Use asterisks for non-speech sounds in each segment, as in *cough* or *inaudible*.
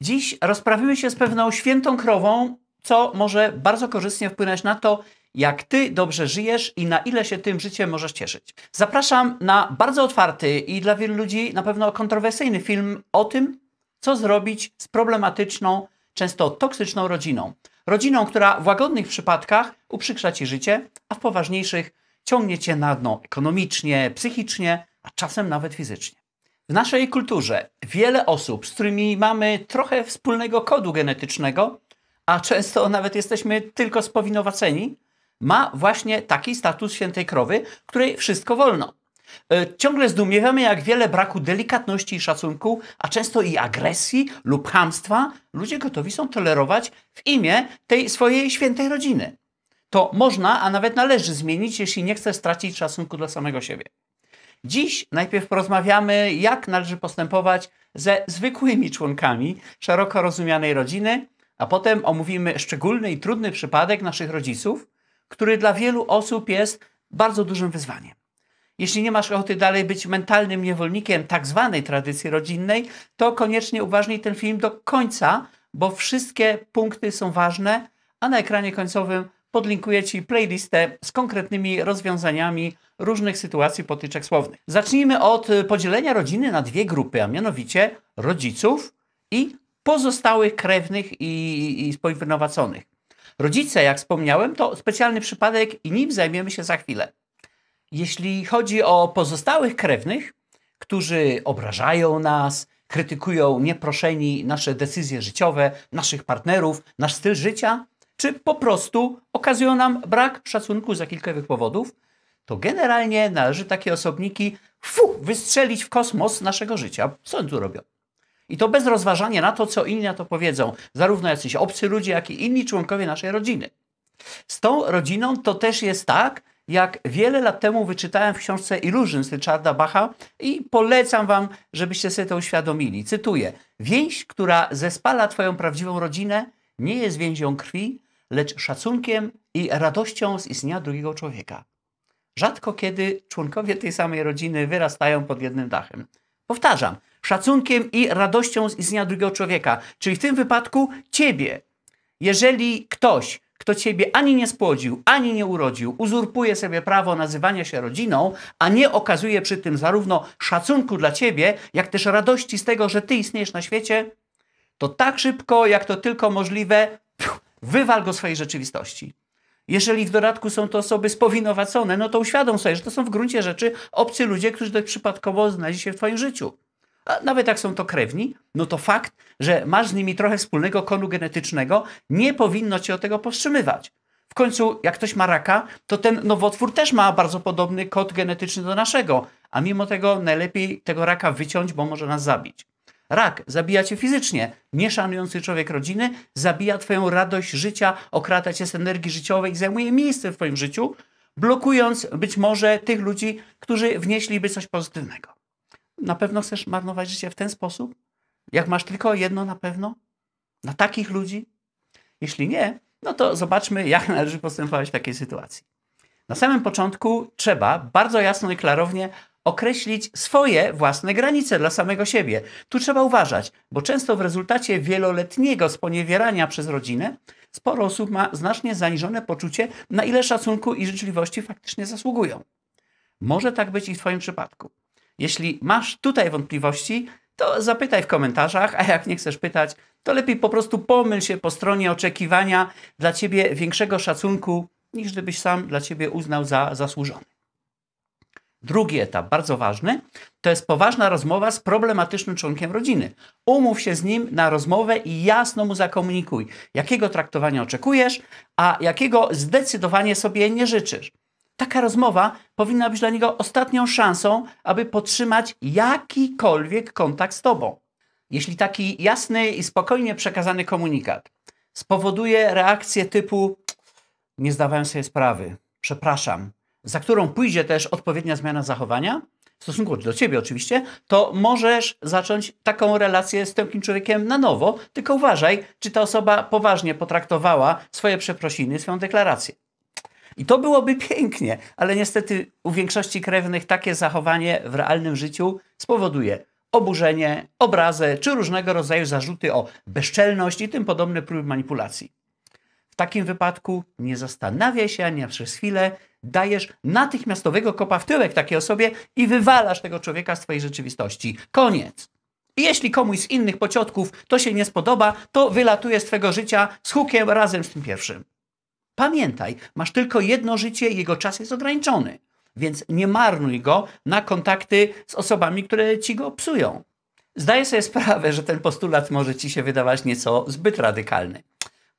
Dziś rozprawimy się z pewną świętą krową, co może bardzo korzystnie wpłynąć na to, jak ty dobrze żyjesz i na ile się tym życiem możesz cieszyć. Zapraszam na bardzo otwarty i dla wielu ludzi na pewno kontrowersyjny film o tym, co zrobić z problematyczną, często toksyczną rodziną. Rodziną, która w łagodnych przypadkach uprzykrza ci życie, a w poważniejszych ciągnie cię na dno ekonomicznie, psychicznie, a czasem nawet fizycznie. W naszej kulturze wiele osób, z którymi mamy trochę wspólnego kodu genetycznego, a często nawet jesteśmy tylko spowinowaceni, ma właśnie taki status świętej krowy, której wszystko wolno. E, ciągle zdumiewamy, jak wiele braku delikatności i szacunku, a często i agresji lub hamstwa ludzie gotowi są tolerować w imię tej swojej świętej rodziny. To można, a nawet należy zmienić, jeśli nie chcesz stracić szacunku dla samego siebie. Dziś najpierw porozmawiamy, jak należy postępować ze zwykłymi członkami szeroko rozumianej rodziny, a potem omówimy szczególny i trudny przypadek naszych rodziców, który dla wielu osób jest bardzo dużym wyzwaniem. Jeśli nie masz ochoty dalej być mentalnym niewolnikiem tak zwanej tradycji rodzinnej, to koniecznie uważnij ten film do końca, bo wszystkie punkty są ważne, a na ekranie końcowym podlinkuję Ci playlistę z konkretnymi rozwiązaniami różnych sytuacji potyczek słownych. Zacznijmy od y, podzielenia rodziny na dwie grupy, a mianowicie rodziców i pozostałych krewnych i, i spowinowaconych. Rodzice, jak wspomniałem, to specjalny przypadek i nim zajmiemy się za chwilę. Jeśli chodzi o pozostałych krewnych, którzy obrażają nas, krytykują nieproszeni nasze decyzje życiowe, naszych partnerów, nasz styl życia, czy po prostu okazują nam brak szacunku z jakichkolwiek powodów, to generalnie należy takie osobniki fu, wystrzelić w kosmos naszego życia. Co oni tu robią? I to bez rozważania na to, co inni na to powiedzą, zarówno jacyś obcy ludzie, jak i inni członkowie naszej rodziny. Z tą rodziną to też jest tak, jak wiele lat temu wyczytałem w książce Illusions Richarda Bacha i polecam wam, żebyście sobie to uświadomili. Cytuję: Więź, która zespala twoją prawdziwą rodzinę, nie jest więzią krwi, lecz szacunkiem i radością z istnienia drugiego człowieka. Rzadko kiedy członkowie tej samej rodziny wyrastają pod jednym dachem. Powtarzam, szacunkiem i radością z istnienia drugiego człowieka, czyli w tym wypadku ciebie. Jeżeli ktoś, kto ciebie ani nie spłodził, ani nie urodził, uzurpuje sobie prawo nazywania się rodziną, a nie okazuje przy tym zarówno szacunku dla ciebie, jak też radości z tego, że ty istniejesz na świecie, to tak szybko, jak to tylko możliwe, Wywal go swojej rzeczywistości. Jeżeli w dodatku są to osoby spowinowacone, no to uświadom sobie, że to są w gruncie rzeczy obcy ludzie, którzy dość przypadkowo znaleźli się w twoim życiu. A nawet jak są to krewni, no to fakt, że masz z nimi trochę wspólnego konu genetycznego, nie powinno cię od tego powstrzymywać. W końcu, jak ktoś ma raka, to ten nowotwór też ma bardzo podobny kod genetyczny do naszego, a mimo tego najlepiej tego raka wyciąć, bo może nas zabić. Rak zabija cię fizycznie. Nieszanujący człowiek rodziny zabija twoją radość życia, okrata cię z energii życiowej i zajmuje miejsce w twoim życiu, blokując być może tych ludzi, którzy wnieśliby coś pozytywnego. Na pewno chcesz marnować życie w ten sposób? Jak masz tylko jedno na pewno? Na takich ludzi? Jeśli nie, no to zobaczmy, jak *laughs* należy postępować w takiej sytuacji. Na samym początku trzeba bardzo jasno i klarownie określić swoje własne granice dla samego siebie. Tu trzeba uważać, bo często w rezultacie wieloletniego sponiewierania przez rodzinę sporo osób ma znacznie zaniżone poczucie, na ile szacunku i życzliwości faktycznie zasługują. Może tak być i w Twoim przypadku. Jeśli masz tutaj wątpliwości, to zapytaj w komentarzach, a jak nie chcesz pytać, to lepiej po prostu pomyl się po stronie oczekiwania dla Ciebie większego szacunku, niż gdybyś sam dla Ciebie uznał za zasłużony. Drugi etap, bardzo ważny, to jest poważna rozmowa z problematycznym członkiem rodziny. Umów się z nim na rozmowę i jasno mu zakomunikuj, jakiego traktowania oczekujesz, a jakiego zdecydowanie sobie nie życzysz. Taka rozmowa powinna być dla niego ostatnią szansą, aby podtrzymać jakikolwiek kontakt z tobą. Jeśli taki jasny i spokojnie przekazany komunikat spowoduje reakcję typu: Nie zdawałem sobie sprawy, przepraszam, za którą pójdzie też odpowiednia zmiana zachowania, w stosunku do ciebie oczywiście, to możesz zacząć taką relację z tym człowiekiem na nowo, tylko uważaj, czy ta osoba poważnie potraktowała swoje przeprosiny, swoją deklarację. I to byłoby pięknie, ale niestety u większości krewnych takie zachowanie w realnym życiu spowoduje oburzenie, obrazę czy różnego rodzaju zarzuty o bezczelność i tym podobne próby manipulacji. W takim wypadku nie zastanawiaj się ani przez chwilę, dajesz natychmiastowego kopa w tyłek takiej osobie i wywalasz tego człowieka z twojej rzeczywistości. Koniec. I jeśli komuś z innych pociotków to się nie spodoba, to wylatuje z twojego życia z hukiem razem z tym pierwszym. Pamiętaj, masz tylko jedno życie, jego czas jest ograniczony, więc nie marnuj go na kontakty z osobami, które ci go psują. Zdaję sobie sprawę, że ten postulat może ci się wydawać nieco zbyt radykalny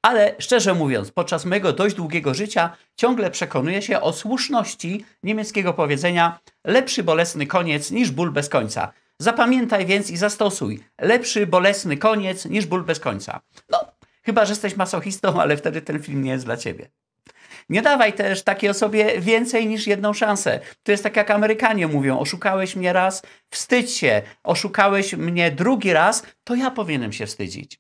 ale szczerze mówiąc, podczas mojego dość długiego życia ciągle przekonuję się o słuszności niemieckiego powiedzenia lepszy bolesny koniec niż ból bez końca. Zapamiętaj więc i zastosuj. Lepszy bolesny koniec niż ból bez końca. No, chyba że jesteś masochistą, ale wtedy ten film nie jest dla ciebie. Nie dawaj też takiej osobie więcej niż jedną szansę. To jest tak jak Amerykanie mówią: oszukałeś mnie raz, wstydź się, oszukałeś mnie drugi raz, to ja powinienem się wstydzić.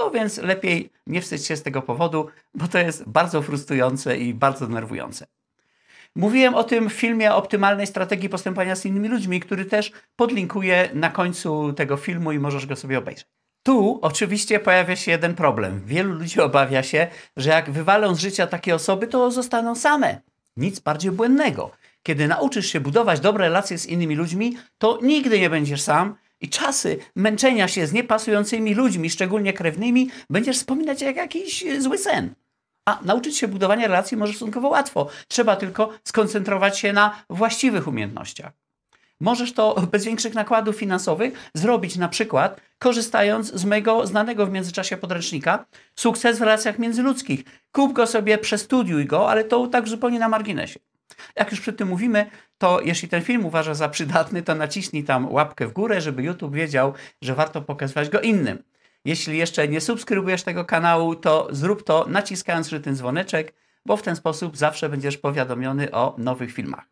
No więc lepiej nie wstydź się z tego powodu, bo to jest bardzo frustrujące i bardzo denerwujące. Mówiłem o tym w filmie o optymalnej strategii postępowania z innymi ludźmi, który też podlinkuję na końcu tego filmu i możesz go sobie obejrzeć. Tu oczywiście pojawia się jeden problem. Wielu ludzi *laughs* obawia się, że jak wywalą z życia takie osoby, to zostaną same. Nic bardziej błędnego. Kiedy nauczysz się budować dobre relacje z innymi ludźmi, to nigdy nie będziesz sam, i czasy męczenia się z niepasującymi ludźmi, szczególnie krewnymi, będziesz wspominać jak jakiś e, zły sen. A nauczyć się budowania relacji może stosunkowo łatwo. Trzeba tylko skoncentrować się na właściwych umiejętnościach. Możesz to *laughs* bez większych nakładów finansowych zrobić na przykład korzystając z mojego znanego w międzyczasie podręcznika Sukces w relacjach międzyludzkich. Kup go sobie, przestudiuj go, ale to tak zupełnie na marginesie. Jak już przy tym mówimy, to jeśli ten film uważasz za przydatny, to naciśnij tam łapkę w górę, żeby YouTube wiedział, że warto pokazywać go innym. Jeśli jeszcze nie subskrybujesz tego kanału, to zrób to naciskając przy tym dzwoneczek, bo w ten sposób zawsze będziesz powiadomiony o nowych filmach.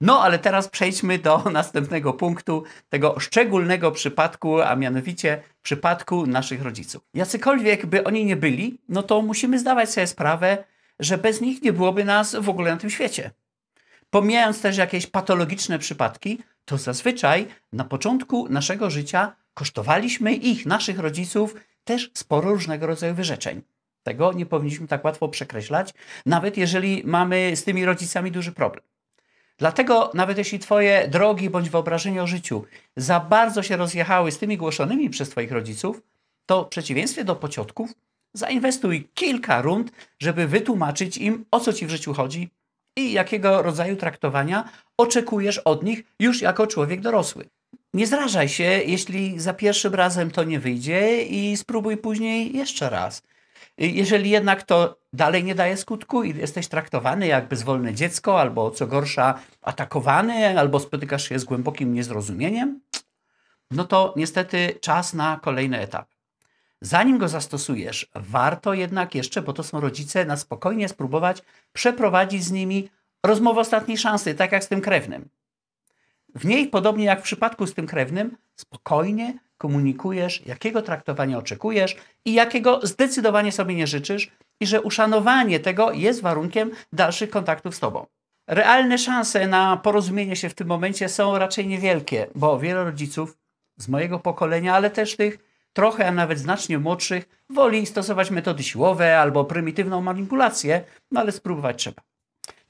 No, ale teraz przejdźmy do *laughs* następnego punktu, tego szczególnego przypadku, a mianowicie przypadku naszych rodziców. Jacykolwiek by oni nie byli, no to musimy zdawać sobie sprawę, że bez nich nie byłoby nas w ogóle na tym świecie pomijając też jakieś patologiczne przypadki, to zazwyczaj na początku naszego życia kosztowaliśmy ich, naszych rodziców, też sporo różnego rodzaju wyrzeczeń. Tego nie powinniśmy tak łatwo przekreślać, nawet jeżeli mamy z tymi rodzicami duży problem. Dlatego, nawet jeśli Twoje drogi bądź wyobrażenia o życiu za bardzo się rozjechały z tymi głoszonymi przez Twoich rodziców, to w przeciwieństwie do pociotków, zainwestuj kilka rund, żeby wytłumaczyć im, o co Ci w życiu chodzi, i jakiego rodzaju traktowania oczekujesz od nich już jako człowiek dorosły. Nie zrażaj się, jeśli za pierwszym razem to nie wyjdzie i spróbuj później jeszcze raz. Jeżeli jednak to dalej nie daje skutku i jesteś traktowany jak bezwolne dziecko, albo co gorsza, atakowany, albo spotykasz się z głębokim niezrozumieniem, no to niestety czas na kolejny etap. Zanim go zastosujesz, warto jednak jeszcze, bo to są rodzice, na spokojnie spróbować przeprowadzić z nimi rozmowę ostatniej szansy, tak jak z tym krewnym. W niej, podobnie jak w przypadku z tym krewnym, spokojnie komunikujesz, jakiego traktowania oczekujesz i jakiego zdecydowanie sobie nie życzysz, i że uszanowanie tego jest warunkiem dalszych kontaktów z tobą. Realne szanse na porozumienie się w tym momencie są raczej niewielkie, bo wiele rodziców z mojego pokolenia, ale też tych trochę, a nawet znacznie młodszych, woli stosować metody siłowe albo prymitywną manipulację, no ale spróbować trzeba.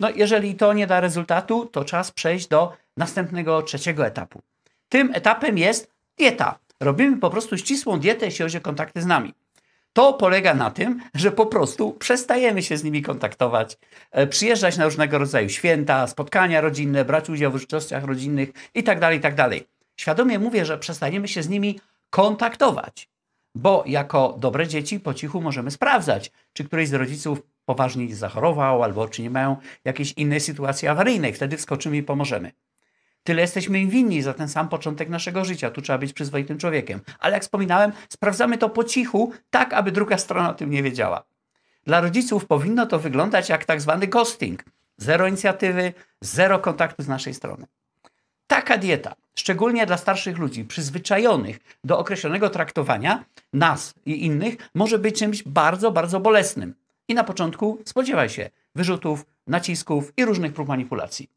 No, jeżeli to nie da rezultatu, to czas przejść do następnego, trzeciego etapu. Tym etapem jest dieta. Robimy po prostu ścisłą dietę, jeśli chodzi o kontakty z nami. To polega na tym, że po prostu przestajemy się z nimi kontaktować, e, przyjeżdżać na różnego rodzaju święta, spotkania rodzinne, brać udział w uroczystościach rodzinnych itd., tak itd. Tak Świadomie mówię, że przestajemy się z nimi kontaktować. Bo jako dobre dzieci po cichu możemy sprawdzać, czy któryś z rodziców poważnie zachorował, albo czy nie mają jakiejś innej sytuacji awaryjnej. Wtedy wskoczymy i pomożemy. Tyle jesteśmy im winni za ten sam początek naszego życia. Tu trzeba być przyzwoitym człowiekiem. Ale jak wspominałem, sprawdzamy to po cichu, tak aby druga strona o tym nie wiedziała. Dla rodziców powinno to wyglądać jak tak zwany ghosting. Zero inicjatywy, zero kontaktu z naszej strony. Taka dieta, szczególnie dla starszych ludzi, przyzwyczajonych do określonego traktowania, nas i innych, może być czymś bardzo, bardzo bolesnym. I na początku spodziewaj się wyrzutów, nacisków i różnych prób manipulacji.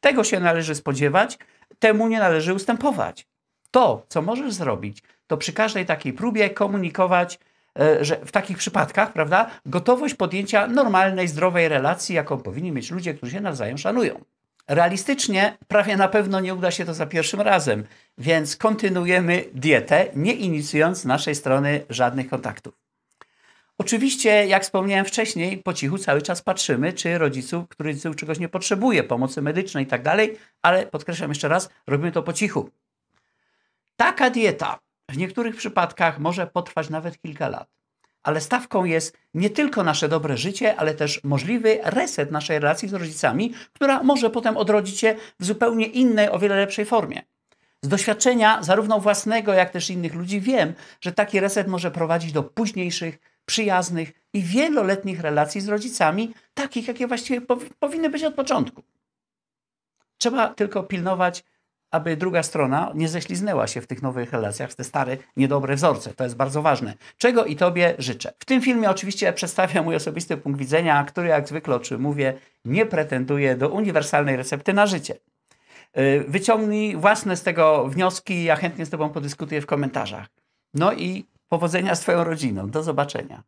Tego się należy spodziewać, temu nie należy ustępować. To, co możesz zrobić, to przy każdej takiej próbie komunikować, e, że w takich przypadkach, prawda, gotowość podjęcia normalnej, zdrowej relacji, jaką powinni mieć ludzie, którzy się nawzajem szanują. Realistycznie prawie na pewno nie uda się to za pierwszym razem, więc kontynuujemy dietę, nie inicjując z naszej strony żadnych kontaktów. Oczywiście, jak wspomniałem wcześniej, po cichu cały czas patrzymy, czy rodziców, który rodziców czegoś nie potrzebuje, pomocy medycznej i tak dalej, ale podkreślam jeszcze raz, robimy to po cichu. Taka dieta w niektórych przypadkach może potrwać nawet kilka lat ale stawką jest nie tylko nasze dobre życie, ale też możliwy reset naszej relacji z rodzicami, która może potem odrodzić się w zupełnie innej, o wiele lepszej formie. Z doświadczenia zarówno własnego, jak też innych ludzi wiem, że taki reset może prowadzić do późniejszych, przyjaznych i wieloletnich relacji z rodzicami, takich, jakie właściwie powinny być od początku. Trzeba tylko pilnować aby druga strona nie ześliznęła się w tych nowych relacjach, w te stare, niedobre wzorce. To jest bardzo ważne. Czego i Tobie życzę. W tym filmie oczywiście przedstawiam mój osobisty punkt widzenia, który jak zwykle, o czym mówię, nie pretenduje do uniwersalnej recepty na życie. Y, wyciągnij własne z tego wnioski, ja chętnie z Tobą podyskutuję w komentarzach. No i powodzenia z Twoją rodziną. Do zobaczenia.